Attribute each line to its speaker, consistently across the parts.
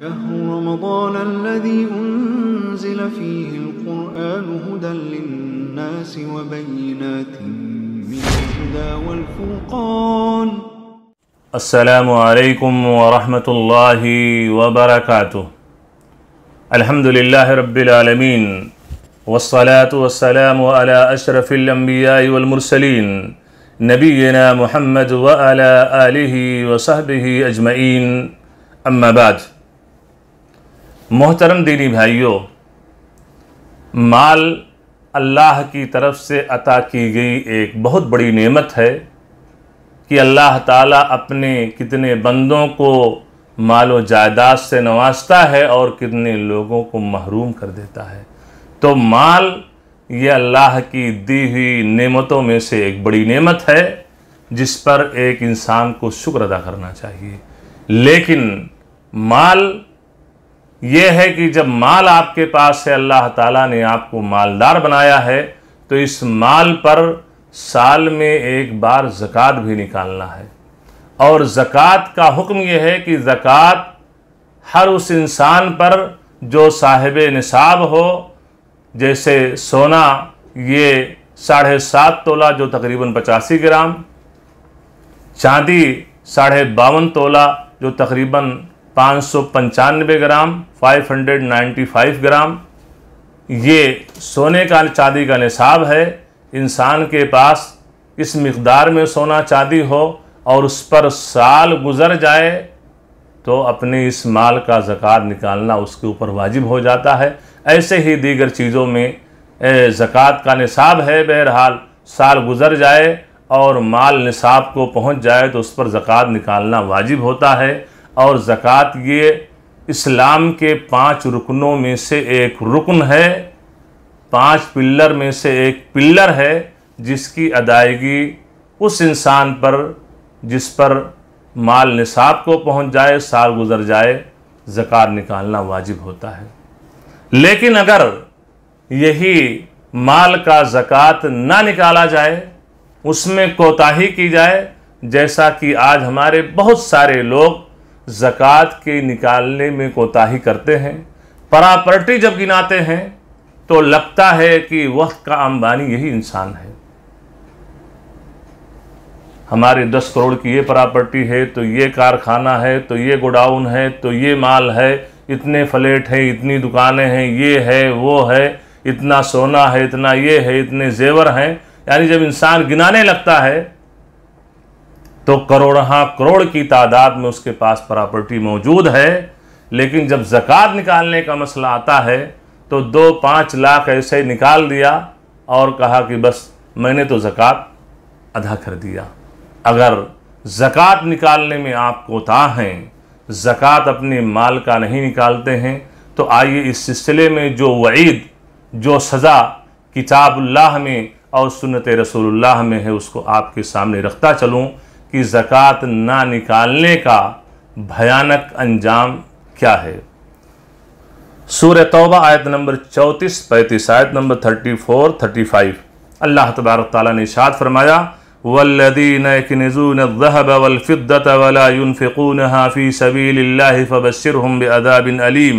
Speaker 1: شهر رمضان الذي أنزل فيه القرآن هدى للناس وبينات من الهدى والفرقان السلام عليكم ورحمة الله وبركاته الحمد لله رب العالمين والصلاة والسلام على أشرف الأنبياء والمرسلين نبينا محمد وعلى آله وصحبه أجمعين أما بعد मोहतरम दीनी भाइयों माल अल्लाह की तरफ से अता की गई एक बहुत बड़ी नेमत है कि अल्लाह ताला अपने कितने बंदों को माल व जायदाद से नवाजता है और कितने लोगों को महरूम कर देता है तो माल ये अल्लाह की दी हुई नेमतों में से एक बड़ी नेमत है जिस पर एक इंसान को शुक्र अदा करना चाहिए लेकिन माल ये है कि जब माल आपके पास है अल्लाह ताला ने आपको मालदार बनाया है तो इस माल पर साल में एक बार ज़क़़त भी निकालना है और ज़क़़त का हुक्म यह है कि ज़क़़त हर उस इंसान पर जो साहिब निसाब हो जैसे सोना ये साढ़े सात तोला जो तकरीबन पचासी ग्राम चांदी साढ़े बावन तोला जो तकरीबन पाँच ग्राम 595 ग्राम ये सोने का चांदी का निसाब है इंसान के पास इस मकदार में सोना चांदी हो और उस पर साल गुज़र जाए तो अपने इस माल का ज़क़़त निकालना उसके ऊपर वाजिब हो जाता है ऐसे ही दीगर चीज़ों में ज़क़़त का निसाब है बहरहाल साल गुज़र जाए और माल निसाब को पहुंच जाए तो उस पर ज़क़़त निकालना वाजिब होता है और ज़क़़त ये इस्लाम के पांच रुकनों में से एक रुकन है पांच पिल्लर में से एक पिल्लर है जिसकी अदायगी उस इंसान पर जिस पर माल निसाब को पहुंच जाए साल गुज़र जाए ज़क़़त निकालना वाजिब होता है लेकिन अगर यही माल का ज़क़़त ना निकाला जाए उसमें कोताही की जाए जैसा कि आज हमारे बहुत सारे लोग ज़क़़त के निकालने में कोताही करते हैं प्रॉपर्टी जब गिनाते हैं तो लगता है कि वक्त का आमदानी यही इंसान है हमारे दस करोड़ की ये प्रॉपर्टी है तो ये कारखाना है तो ये गोडाउन है तो ये माल है इतने फ्लैट हैं इतनी दुकानें हैं ये है वो है इतना सोना है इतना ये है इतने जेवर हैं यानी जब इंसान गिनाने लगता है तो करोड़ा करोड़ की तादाद में उसके पास प्रॉपर्टी मौजूद है लेकिन जब जक़ात निकालने का मसला आता है तो दो पाँच लाख ऐसे ही निकाल दिया और कहा कि बस मैंने तो जक़ात अदा कर दिया अगर जक़ात निकालने में आप कोताह हैं ज़क़़त अपने माल का नहीं निकालते हैं तो आइए इस सिलसिले में जो वईद जो सज़ा किताबुल्लाह में और सुनत रसूलुल्लाह में है उसको आपके सामने रखता चलूँ कि ज़क़़त ना निकालने का भयानक अंजाम क्या है सूर तौबा आयत नंबर चौंतीस पैंतीस आयत number thirty four thirty five Allah तबारक ताली ने इशाद फरमाया वल्लदीन यकनजून الذهب والفضة ولا ينفقونها في سبيل الله فبشرهم بعذاب أليم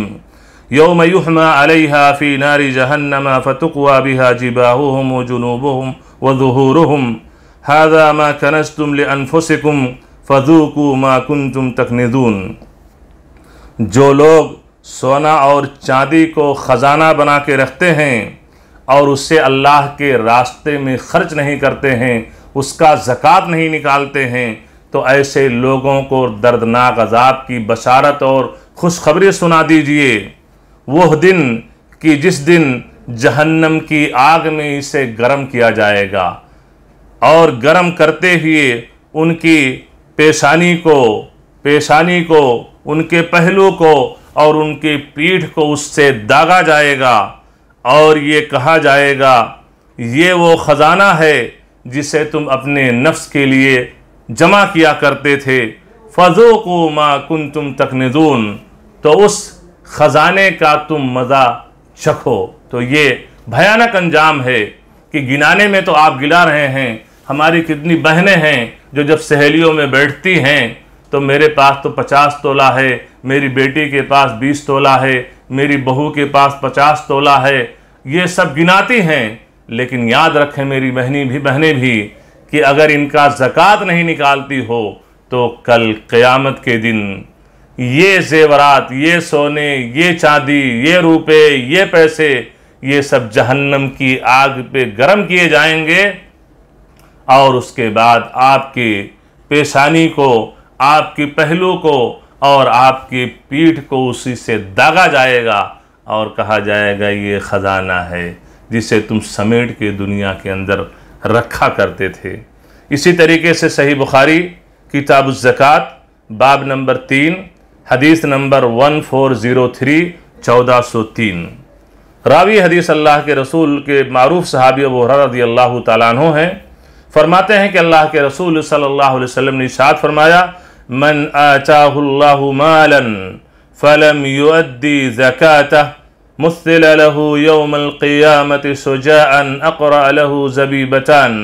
Speaker 1: يوم يحمى عليها في نار جهنم فتقوى بها جباههم وجنوبهم وظهورهم हादा मा कनस्तुम लनफुसकुम फजूकू मा कुन तुम तकनीदून जो लोग सोना और चांदी को ख़जाना बना के रखते हैं और उससे अल्लाह के रास्ते में खर्च नहीं करते हैं उसका ज़क़़त नहीं निकालते हैं तो ऐसे लोगों को दर्दनाक अजाब की बशारत और खुशखबरी सुना दीजिए वह दिन कि जिस दिन जहन्नम की आग में इसे गर्म किया जाएगा और गर्म करते हुए उनकी पेशानी को पेशानी को उनके पहलू को और उनकी पीठ को उससे दागा जाएगा और ये कहा जाएगा ये वो ख़जाना है जिसे तुम अपने नफ्स के लिए जमा किया करते थे फ़जो को माँ कुन तुम तकनजून तो उस ख़जाने का तुम मज़ा चखो तो ये भयानक अंजाम है कि गिनाने में तो आप गिला रहे हैं हमारी कितनी बहनें हैं जो जब सहेलियों में बैठती हैं तो मेरे पास तो पचास तोला है मेरी बेटी के पास बीस तोला है मेरी बहू के पास पचास तोला है ये सब गिनाती हैं लेकिन याद रखें मेरी बहनी भी बहनें भी कि अगर इनका ज़क़़त नहीं निकालती हो तो कल क़यामत के दिन ये ज़ेवरात ये सोने ये चांदी ये रुपए ये पैसे ये सब जहन्नम की आग पे गर्म किए जाएंगे और उसके बाद आपकी पेशानी को आपकी पहलू को और आपकी पीठ को उसी से दागा जाएगा और कहा जाएगा ये ख़जाना है जिसे तुम समेट के दुनिया के अंदर रखा करते थे इसी तरीके से सही बुखारी किताब ज़क़़त बाब नंबर तीन हदीस number one four zero three चौदह सौ तीन रावी हदीस अल्लाह के रसूल के मरूफ़ साहबी अबू रदी अल्लाह तु हैं فرماتے ہیں کہ اللہ کے رسول صلی اللہ علیہ وسلم نے اشارت فرمایا من آتاه اللہ مالا فلم يؤدي زکاته مثل له يوم القيامة سجاء اقرأ له زبيبتان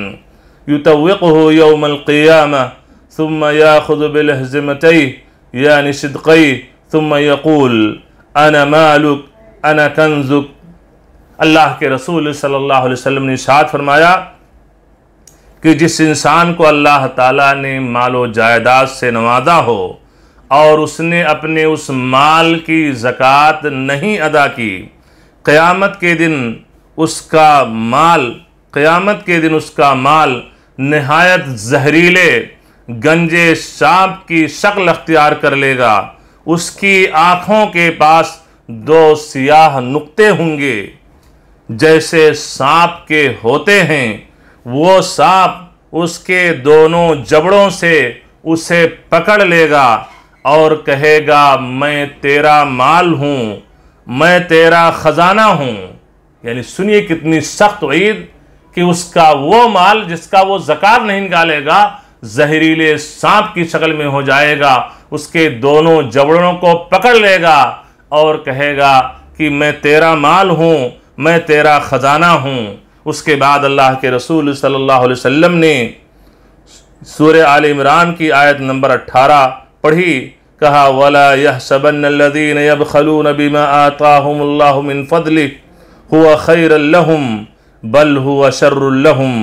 Speaker 1: يتوقه يوم القيامة ثم ياخذ بالهزمتی يعني صدقی ثم يقول انا مالك انا كنزك الله کے رسول صلی اللہ علیہ وسلم نے اشارت कि जिस इंसान को अल्लाह ताला ने माल व जायदाद से नवाजा हो और उसने अपने उस माल की ज़क़़त नहीं अदा की क़यामत के दिन उसका माल क़यामत के दिन उसका माल नहायत जहरीले गंजे सांप की शक्ल अख्तियार कर लेगा उसकी आँखों के पास दो सियाह नुक्ते होंगे जैसे सांप के होते हैं वो सांप उसके दोनों जबड़ों से उसे पकड़ लेगा और कहेगा मैं तेरा माल हूँ मैं तेरा ख़जाना हूँ यानी सुनिए कितनी सख्त वईद कि उसका वो माल जिसका वो जक़ात नहीं निकालेगा जहरीले सांप की शक्ल में हो जाएगा उसके दोनों जबड़ों को पकड़ लेगा और कहेगा कि मैं तेरा माल हूँ मैं तेरा ख़जाना हूँ उसके बाद अल्लाह के रसूल सल्लल्लाहु अलैहि वसल्लम ने सूर आल इमरान की आयत नंबर अट्ठारह पढ़ी कहा वला यह सबन लदीन यब खलू नबीमा आतामिन फ़दल हुआ खैरम बल हुआ शर्रम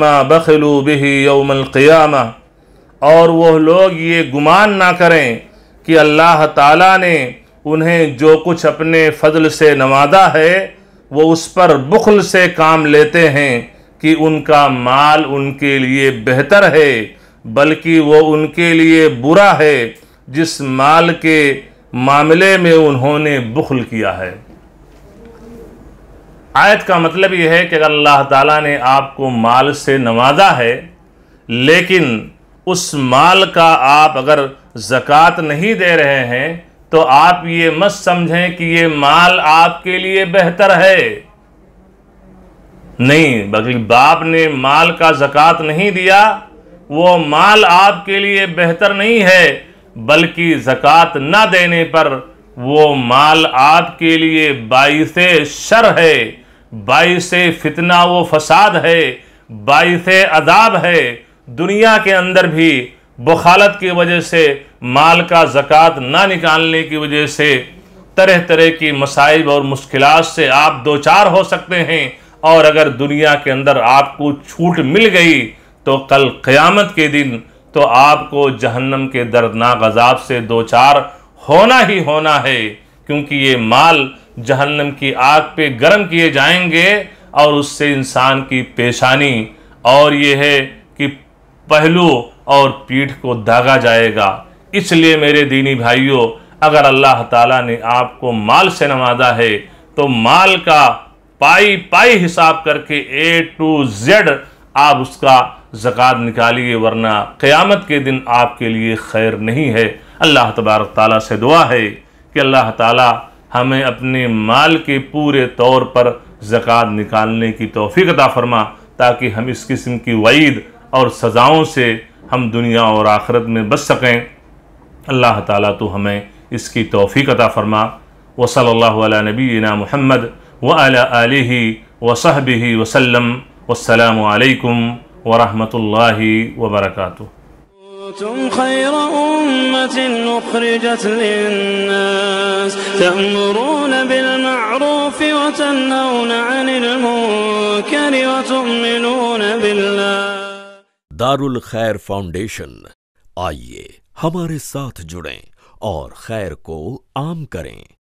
Speaker 1: मा बखलू बिही यौमलक़ियाम और वह लोग ये गुमान ना करें कि अल्लाह ताला ने उन्हें जो कुछ अपने फ़जल से नवादा है वो उस पर बुखल से काम लेते हैं कि उनका माल उनके लिए बेहतर है बल्कि वो उनके लिए बुरा है जिस माल के मामले में उन्होंने बुखल किया है आयत का मतलब यह है कि अगर अल्लाह ताला ने आपको माल से नवाजा है लेकिन उस माल का आप अगर ज़क़़त नहीं दे रहे हैं तो आप ये मत समझें कि ये माल आपके लिए बेहतर है नहीं बल्कि बाप ने माल का जक़ात नहीं दिया वो माल आपके लिए बेहतर नहीं है बल्कि जक़ात ना देने पर वो माल आपके लिए बाईस शर है बाईस फितना वो फसाद है बाईस अदाब है दुनिया के अंदर भी बखालत की वजह से माल का ज़क़़त ना निकालने की वजह से तरह तरह की मसाइब और मुश्किल से आप दो चार हो सकते हैं और अगर दुनिया के अंदर आपको छूट मिल गई तो कल क़यामत के दिन तो आपको जहन्नम के दर्दनाक अजाब से दो चार होना ही होना है क्योंकि ये माल जहन्नम की आग पे गर्म किए जाएंगे और उससे इंसान की पेशानी और ये है कि पहलू और पीठ को दागा जाएगा इसलिए मेरे दीनी भाइयों अगर अल्लाह ताला ने आपको माल से नवाजा है तो माल का पाई पाई हिसाब करके ए टू जेड आप उसका ज़क़़त निकालिए वरना क़यामत के दिन आपके लिए खैर नहीं है अल्लाह तबारक ताली से दुआ है कि अल्लाह ताला हमें अपने माल के पूरे तौर पर ज़क़़त निकालने की तोफ़ी अता फरमा ताकि हम इस किस्म की वईद और सज़ाओं से हम दुनिया और आखरत में बच सकें अल्लाह ताला तो हमें इसकी तोफ़ी अता फ़रमा व सल्ला नबीना महमद व आल वसहब वसलम वालकम वरहमतुल्लाहि वबरकू كنتم خير أمة أخرجت للناس تأمرون بالمعروف وتنهون عن المنكر وتؤمنون بالله दारुल खैर फाउंडेशन आइए हमारे साथ जुड़ें और खैर को आम करें